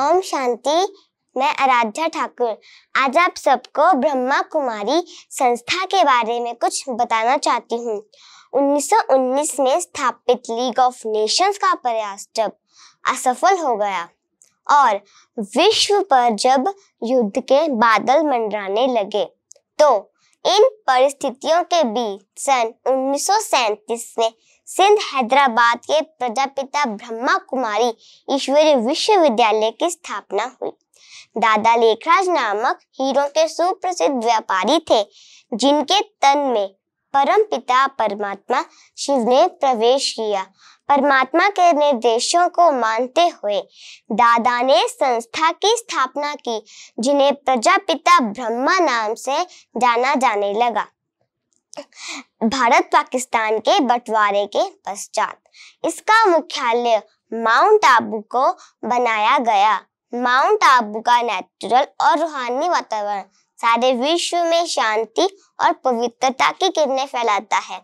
ओम शांति मैं आराध्या ठाकुर आज आप सबको ब्रह्मा कुमारी संस्था के बारे में कुछ बताना चाहती हूँ 1919 में स्थापित लीग ऑफ नेशंस का प्रयास जब असफल हो गया और विश्व पर जब युद्ध के बादल मंडराने लगे तो इन परिस्थितियों के बीच सन उन्नीस में सिंध हैदराबाद के प्रजापिता ब्रह्मा कुमारी ईश्वरी विश्वविद्यालय की स्थापना हुई दादा लेखराज नामक हीरो के सुप्रसिद्ध व्यापारी थे जिनके तन में परम पिता परमात्मा शिव ने प्रवेश किया परमात्मा के निर्देशों को मानते हुए दादा ने संस्था की स्थापना की जिन्हें प्रजापिता ब्रह्मा नाम से जाना जाने लगा भारत पाकिस्तान के बंटवारे के पश्चात इसका मुख्यालय माउंट आबू को बनाया गया माउंट आबू का नेचुरल और रूहानी वातावरण सारे विश्व में शांति और पवित्रता की किरणें फैलाता है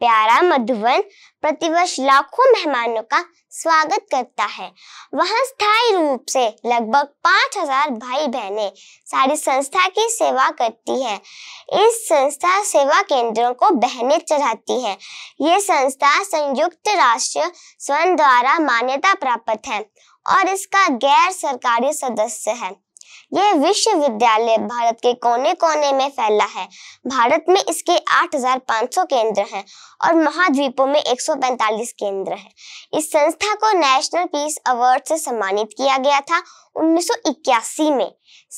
प्यारा मधुवन प्रतिवर्ष लाखों मेहमानों का स्वागत करता है वह स्थायी रूप से लगभग पांच हजार भाई बहनें सारी संस्था की सेवा करती है इस संस्था सेवा केंद्रों को बहने चढ़ाती है ये संस्था संयुक्त राष्ट्र स्वयं द्वारा मान्यता प्राप्त है और इसका गैर सरकारी सदस्य है ये विश्वविद्यालय भारत के कोने कोने में फैला है भारत में इसके 8,500 केंद्र हैं और महाद्वीपों में 145 केंद्र हैं। इस संस्था को नेशनल पीस अवार्ड से सम्मानित किया गया था 1981 में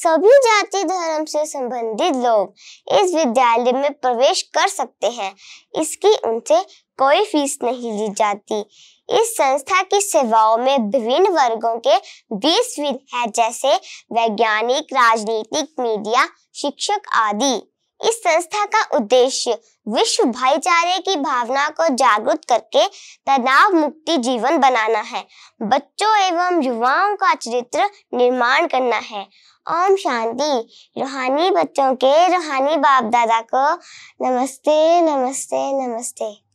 सभी जाति धर्म से संबंधित लोग इस विद्यालय में प्रवेश कर सकते हैं इसकी उनसे कोई फीस नहीं ली जाती इस संस्था की सेवाओं में विभिन्न वर्गों के बीस विद है जैसे वैज्ञानिक राजनीतिक मीडिया शिक्षक आदि इस संस्था का उद्देश्य विश्व भाईचारे की भावना को जागृत करके तनाव मुक्ति जीवन बनाना है बच्चों एवं युवाओं का चरित्र निर्माण करना है ओम शांति रूहानी बच्चों के रूहानी बाप दादा को नमस्ते नमस्ते नमस्ते